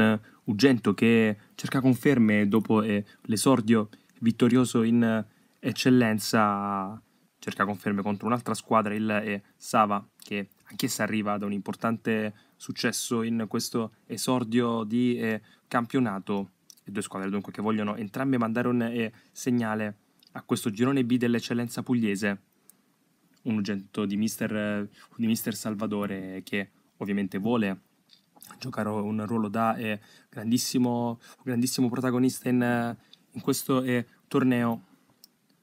Eh, Ugento che cerca conferme dopo eh, l'esordio vittorioso in eh, eccellenza, cerca conferme contro un'altra squadra, il eh, Sava, che anch'essa arriva ad un importante successo in questo esordio di eh, campionato. Le due squadre dunque che vogliono entrambe mandare un eh, segnale a questo girone B dell'eccellenza pugliese. Un Ugento di mister, di mister Salvatore che ovviamente vuole giocare un ruolo da eh, grandissimo, grandissimo, protagonista in, eh, in questo eh, torneo.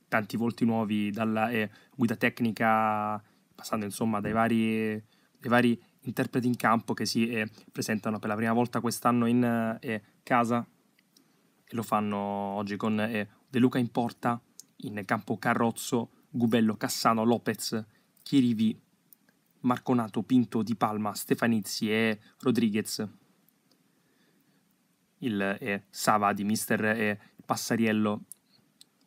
Tanti volti nuovi, dalla eh, guida tecnica, passando insomma dai vari, dai vari, interpreti in campo che si eh, presentano per la prima volta quest'anno in eh, casa e lo fanno oggi con De Luca in porta, in campo Carrozzo, Gubello, Cassano, Lopez, Chirivi, Marconato, Pinto, Di Palma, Stefanizzi e Rodriguez. Il e Sava di Mister e Passariello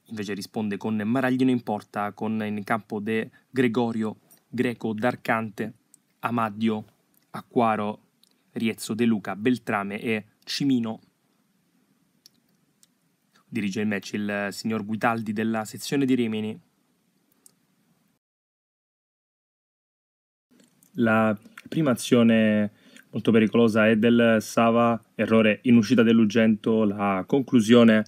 invece risponde con Maraglino in porta, con in campo De Gregorio, Greco, D'Arcante, Amadio, Acquaro, Riezzo, De Luca, Beltrame e Cimino. Dirige il match il signor Guitaldi della sezione di Rimini. La prima azione molto pericolosa è del Sava, errore in uscita dell'Ugento, la conclusione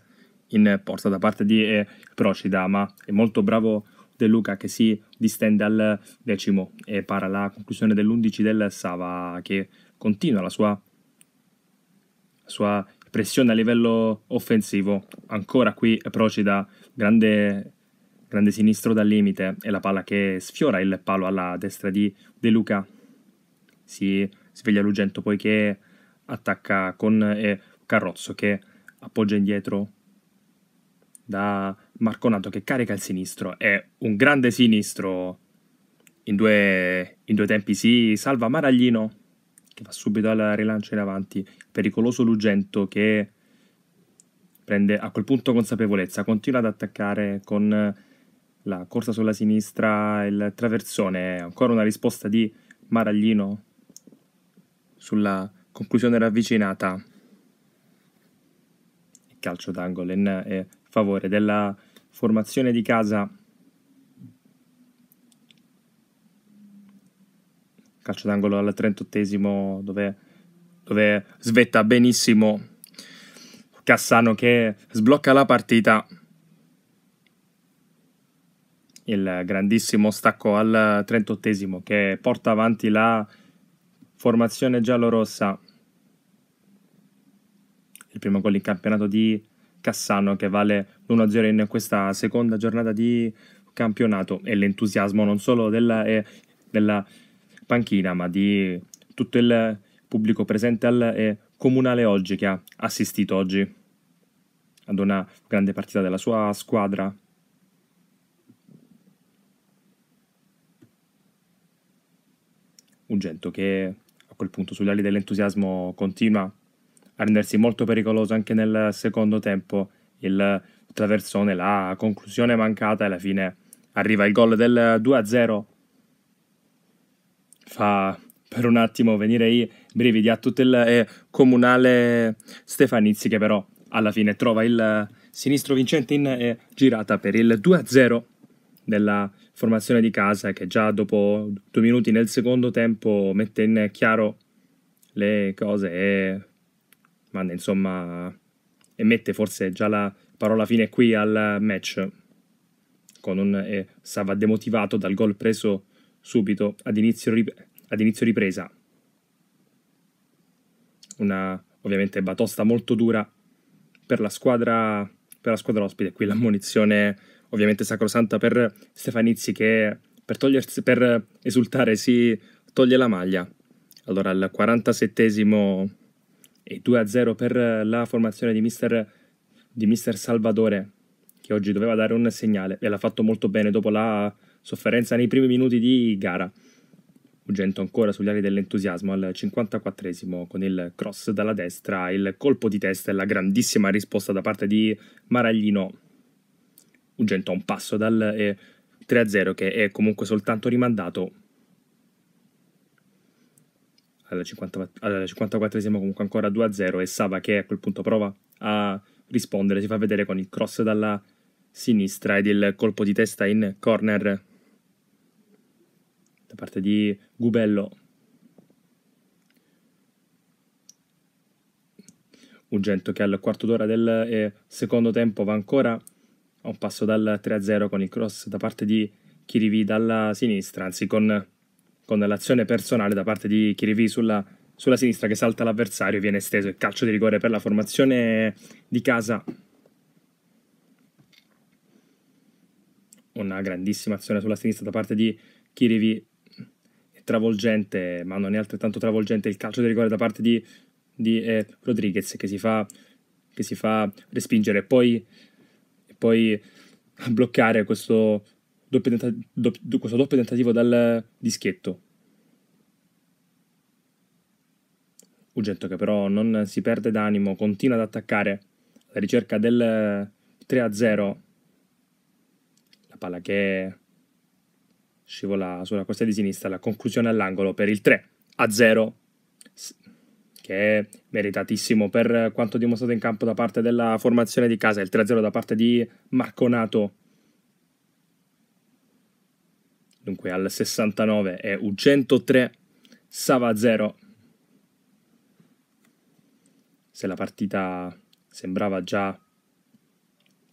in porta da parte di eh, Procida, ma è molto bravo De Luca che si distende al decimo e para la conclusione dell'undici del Sava che continua la sua, la sua pressione a livello offensivo. Ancora qui Procida, grande grande sinistro dal limite e la palla che sfiora il palo alla destra di De Luca. Si sveglia Lugento poiché attacca con eh, Carrozzo che appoggia indietro da Marconato che carica il sinistro. È un grande sinistro. In due, in due tempi si salva Maraglino che va subito al rilancio in avanti. Pericoloso Lugento che prende a quel punto consapevolezza, continua ad attaccare con la corsa sulla sinistra, il traversone, ancora una risposta di Maraglino sulla conclusione ravvicinata. Il Calcio d'angolo in favore della formazione di casa. Calcio d'angolo al 38esimo dove, dove svetta benissimo Cassano che sblocca la partita il grandissimo stacco al 38 che porta avanti la formazione giallorossa. Il primo gol in campionato di Cassano che vale l'1-0 in questa seconda giornata di campionato e l'entusiasmo non solo della, eh, della panchina ma di tutto il pubblico presente al eh, comunale oggi che ha assistito oggi ad una grande partita della sua squadra Ugento che a quel punto sull'ali dell'entusiasmo continua a rendersi molto pericoloso anche nel secondo tempo. Il traversone, la conclusione mancata e alla fine arriva il gol del 2-0. Fa per un attimo venire i brividi a tutto il eh, comunale Stefanizzi che però alla fine trova il sinistro vincente in eh, girata per il 2-0 della formazione di casa che già dopo due minuti nel secondo tempo mette in chiaro le cose e manda insomma e mette forse già la parola fine qui al match con un e Sava demotivato dal gol preso subito ad inizio, rip- ad inizio ripresa una ovviamente batosta molto dura per la squadra per la squadra ospite qui l'ammunizione ovviamente sacrosanta per Stefanizzi che per, togliersi, per esultare si toglie la maglia. Allora al 47esimo e 2-0 per la formazione di mister, di mister Salvatore che oggi doveva dare un segnale e l'ha fatto molto bene dopo la sofferenza nei primi minuti di gara. Ugento ancora sugli ali dell'entusiasmo al 54esimo con il cross dalla destra, il colpo di testa e la grandissima risposta da parte di Maraglino Ugento a un passo dal 3-0 eh, che è comunque soltanto rimandato alla, 50, alla 54esima comunque ancora 2-0 e Sava che a quel punto prova a rispondere, si fa vedere con il cross dalla sinistra ed il colpo di testa in corner da parte di Gubello. Ugento che al quarto d'ora del eh, secondo tempo va ancora a un passo dal 3-0 con il cross da parte di Chirivi dalla sinistra, anzi con, con l'azione personale da parte di Chirivi sulla, sulla sinistra che salta l'avversario, e viene esteso il calcio di rigore per la formazione di casa. Una grandissima azione sulla sinistra da parte di Chirivi, travolgente, ma non è altrettanto travolgente il calcio di rigore da parte di, di eh, Rodriguez che si fa, che si fa respingere. Poi poi bloccare questo doppio, doppio, questo doppio tentativo dal dischetto. Ugento che però non si perde d'animo, continua ad attaccare la ricerca del 3-0. La palla che scivola sulla costa di sinistra, la conclusione all'angolo per il 3-0 che è meritatissimo per quanto dimostrato in campo da parte della formazione di casa, il 3-0 da parte di Marconato. Dunque al 69 è U103, Sava 0. Se la partita sembrava già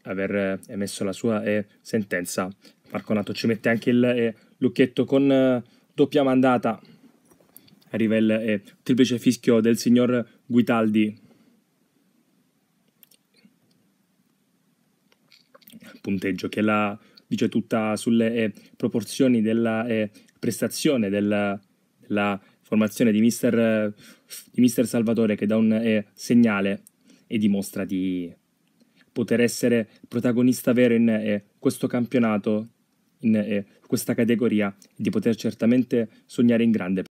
aver emesso la sua eh, sentenza, Marconato ci mette anche il eh, lucchetto con eh, doppia mandata. Rivel e eh, triplice fischio del signor Guitaldi. Punteggio che la dice tutta sulle eh, proporzioni della eh, prestazione della, della, formazione di mister, di mister Salvatore che dà un eh, segnale e dimostra di poter essere protagonista vero in eh, questo campionato in eh, questa categoria di poter certamente sognare in grande